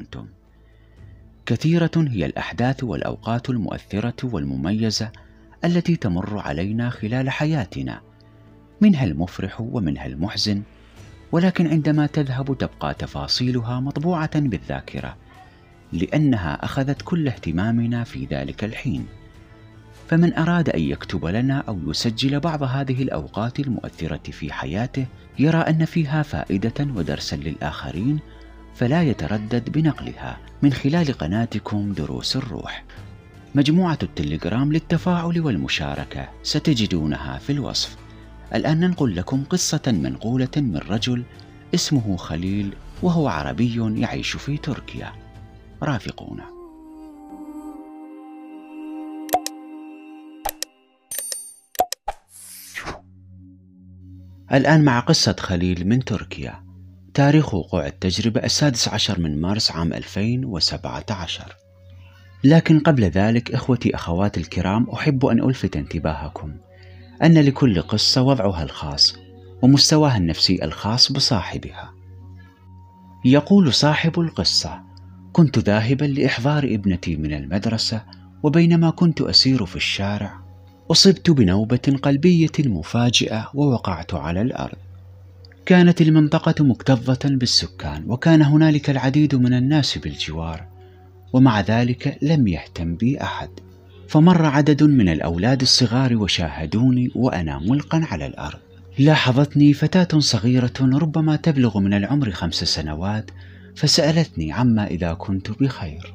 كنتم كثيرة هي الأحداث والأوقات المؤثرة والمميزة التي تمر علينا خلال حياتنا منها المفرح ومنها المحزن ولكن عندما تذهب تبقى تفاصيلها مطبوعة بالذاكرة لأنها أخذت كل اهتمامنا في ذلك الحين فمن أراد أن يكتب لنا أو يسجل بعض هذه الأوقات المؤثرة في حياته يرى أن فيها فائدة ودرسا للآخرين فلا يتردد بنقلها من خلال قناتكم دروس الروح مجموعة التليجرام للتفاعل والمشاركة ستجدونها في الوصف الآن ننقل لكم قصة منقولة من رجل اسمه خليل وهو عربي يعيش في تركيا رافقونا الآن مع قصة خليل من تركيا تاريخ وقوع التجربة السادس عشر من مارس عام 2017 لكن قبل ذلك إخوتي أخواتي الكرام أحب أن ألفت انتباهكم أن لكل قصة وضعها الخاص ومستواها النفسي الخاص بصاحبها يقول صاحب القصة كنت ذاهبا لإحضار ابنتي من المدرسة وبينما كنت أسير في الشارع أصبت بنوبة قلبية مفاجئة ووقعت على الأرض كانت المنطقة مكتظة بالسكان وكان هنالك العديد من الناس بالجوار ومع ذلك لم يهتم بي أحد فمر عدد من الأولاد الصغار وشاهدوني وأنا ملقا على الأرض لاحظتني فتاة صغيرة ربما تبلغ من العمر خمس سنوات فسألتني عما إذا كنت بخير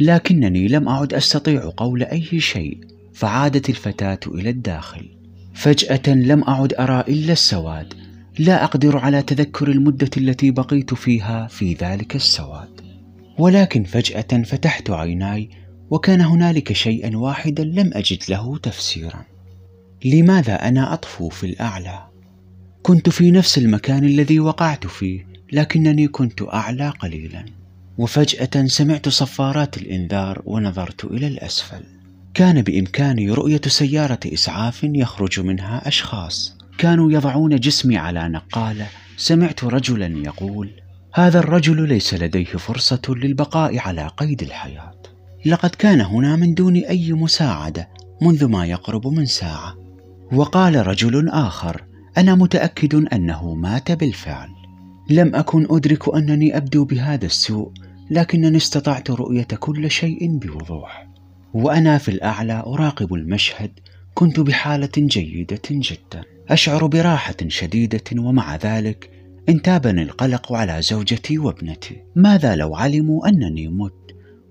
لكنني لم أعد أستطيع قول أي شيء فعادت الفتاة إلى الداخل فجأة لم أعد أرى إلا السواد لا اقدر على تذكر المده التي بقيت فيها في ذلك السواد ولكن فجاه فتحت عيناي وكان هنالك شيئا واحدا لم اجد له تفسيرا لماذا انا اطفو في الاعلى كنت في نفس المكان الذي وقعت فيه لكنني كنت اعلى قليلا وفجاه سمعت صفارات الانذار ونظرت الى الاسفل كان بامكاني رؤيه سياره اسعاف يخرج منها اشخاص كانوا يضعون جسمي على نقاله سمعت رجلا يقول هذا الرجل ليس لديه فرصه للبقاء على قيد الحياه لقد كان هنا من دون اي مساعده منذ ما يقرب من ساعه وقال رجل اخر انا متاكد انه مات بالفعل لم اكن ادرك انني ابدو بهذا السوء لكنني استطعت رؤيه كل شيء بوضوح وانا في الاعلى اراقب المشهد كنت بحاله جيده جدا أشعر براحة شديدة ومع ذلك انتابني القلق على زوجتي وابنتي ماذا لو علموا أنني مت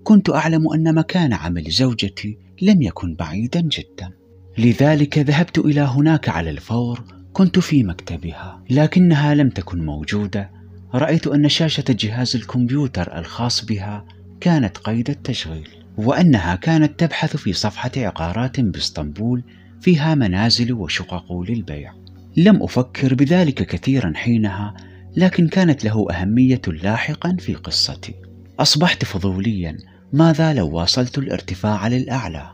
كنت أعلم أن مكان عمل زوجتي لم يكن بعيدا جدا لذلك ذهبت إلى هناك على الفور كنت في مكتبها لكنها لم تكن موجودة رأيت أن شاشة جهاز الكمبيوتر الخاص بها كانت قيد التشغيل وأنها كانت تبحث في صفحة عقارات باسطنبول فيها منازل وشقق للبيع لم افكر بذلك كثيرا حينها لكن كانت له اهميه لاحقا في قصتي اصبحت فضوليا ماذا لو واصلت الارتفاع للاعلى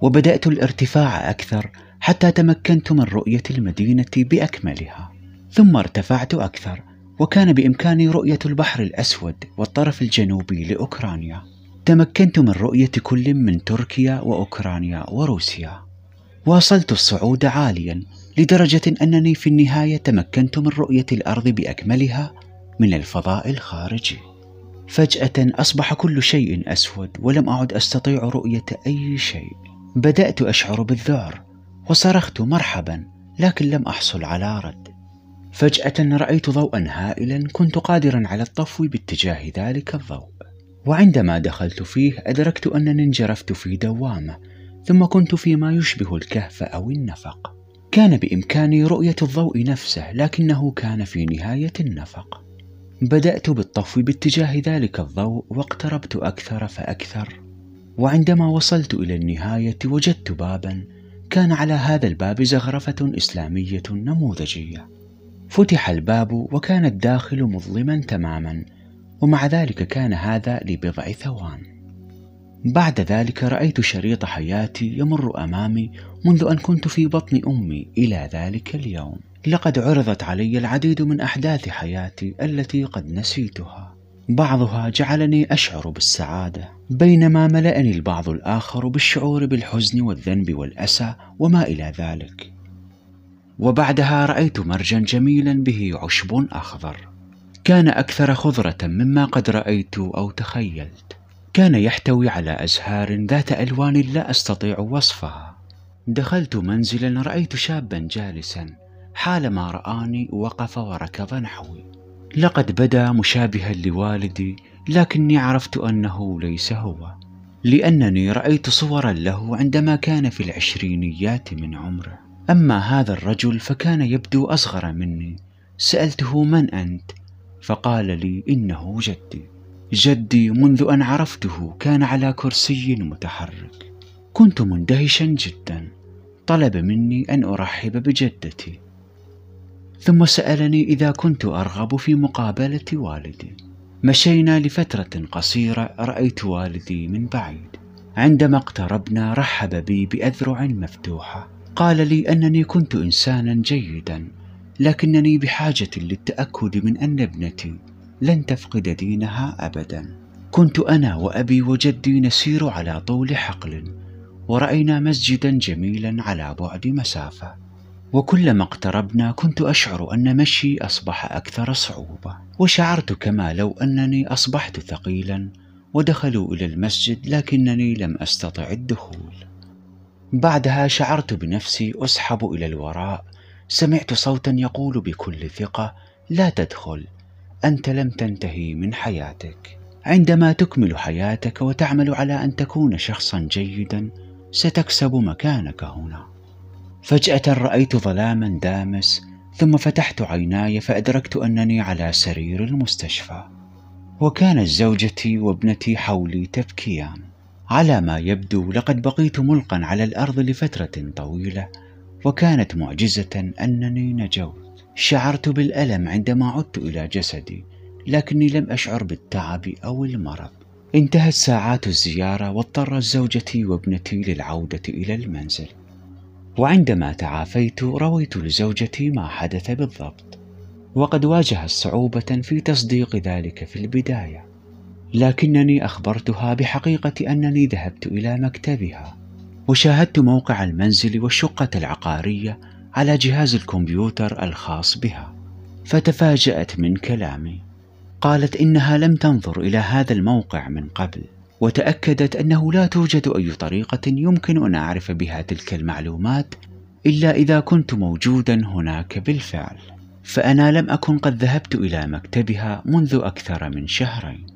وبدات الارتفاع اكثر حتى تمكنت من رؤيه المدينه باكملها ثم ارتفعت اكثر وكان بامكاني رؤيه البحر الاسود والطرف الجنوبي لاوكرانيا تمكنت من رؤيه كل من تركيا واوكرانيا وروسيا واصلت الصعود عاليا لدرجة أنني في النهاية تمكنت من رؤية الأرض بأكملها من الفضاء الخارجي. فجأة أصبح كل شيء أسود ولم أعد أستطيع رؤية أي شيء. بدأت أشعر بالذعر وصرخت مرحبا لكن لم أحصل على رد. فجأة رأيت ضوءا هائلا كنت قادرا على الطفو باتجاه ذلك الضوء. وعندما دخلت فيه أدركت أنني انجرفت في دوامة ثم كنت فيما يشبه الكهف أو النفق كان بإمكاني رؤية الضوء نفسه لكنه كان في نهاية النفق بدأت بالطفو باتجاه ذلك الضوء واقتربت أكثر فأكثر وعندما وصلت إلى النهاية وجدت بابا كان على هذا الباب زخرفة إسلامية نموذجية فتح الباب وكان الداخل مظلما تماما ومع ذلك كان هذا لبضع ثوان بعد ذلك رأيت شريط حياتي يمر أمامي منذ أن كنت في بطن أمي إلى ذلك اليوم. لقد عرضت علي العديد من أحداث حياتي التي قد نسيتها. بعضها جعلني أشعر بالسعادة، بينما ملأني البعض الآخر بالشعور بالحزن والذنب والأسى وما إلى ذلك. وبعدها رأيت مرجا جميلا به عشب أخضر. كان أكثر خضرة مما قد رأيت أو تخيلت. كان يحتوي على أزهار ذات ألوان لا أستطيع وصفها دخلت منزلا رأيت شابا جالسا حالما رآني وقف وركض نحوي لقد بدا مشابها لوالدي لكني عرفت أنه ليس هو لأنني رأيت صورا له عندما كان في العشرينيات من عمره أما هذا الرجل فكان يبدو أصغر مني سألته من أنت فقال لي إنه جدي جدي منذ ان عرفته كان على كرسي متحرك كنت مندهشا جدا طلب مني ان ارحب بجدتي ثم سالني اذا كنت ارغب في مقابله والدي مشينا لفتره قصيره رايت والدي من بعيد عندما اقتربنا رحب بي باذرع مفتوحه قال لي انني كنت انسانا جيدا لكنني بحاجه للتاكد من ان ابنتي لن تفقد دينها أبدا كنت أنا وأبي وجدي نسير على طول حقل ورأينا مسجدا جميلا على بعد مسافة وكلما اقتربنا كنت أشعر أن مشي أصبح أكثر صعوبة وشعرت كما لو أنني أصبحت ثقيلا ودخلوا إلى المسجد لكنني لم أستطع الدخول بعدها شعرت بنفسي أسحب إلى الوراء سمعت صوتا يقول بكل ثقة لا تدخل أنت لم تنتهي من حياتك. عندما تكمل حياتك وتعمل على أن تكون شخصا جيدا ستكسب مكانك هنا. فجأة رأيت ظلاما دامس ثم فتحت عيناي فأدركت أنني على سرير المستشفى. وكانت زوجتي وابنتي حولي تبكيان. على ما يبدو لقد بقيت ملقا على الأرض لفترة طويلة وكانت معجزة أنني نجوت. شعرت بالألم عندما عدت إلى جسدي لكني لم أشعر بالتعب أو المرض انتهت ساعات الزيارة واضطرت زوجتي وابنتي للعودة إلى المنزل وعندما تعافيت رويت لزوجتي ما حدث بالضبط وقد واجهت صعوبة في تصديق ذلك في البداية لكنني أخبرتها بحقيقة أنني ذهبت إلى مكتبها وشاهدت موقع المنزل والشقة العقارية على جهاز الكمبيوتر الخاص بها فتفاجات من كلامي قالت انها لم تنظر الى هذا الموقع من قبل وتاكدت انه لا توجد اي طريقه يمكن ان اعرف بها تلك المعلومات الا اذا كنت موجودا هناك بالفعل فانا لم اكن قد ذهبت الى مكتبها منذ اكثر من شهرين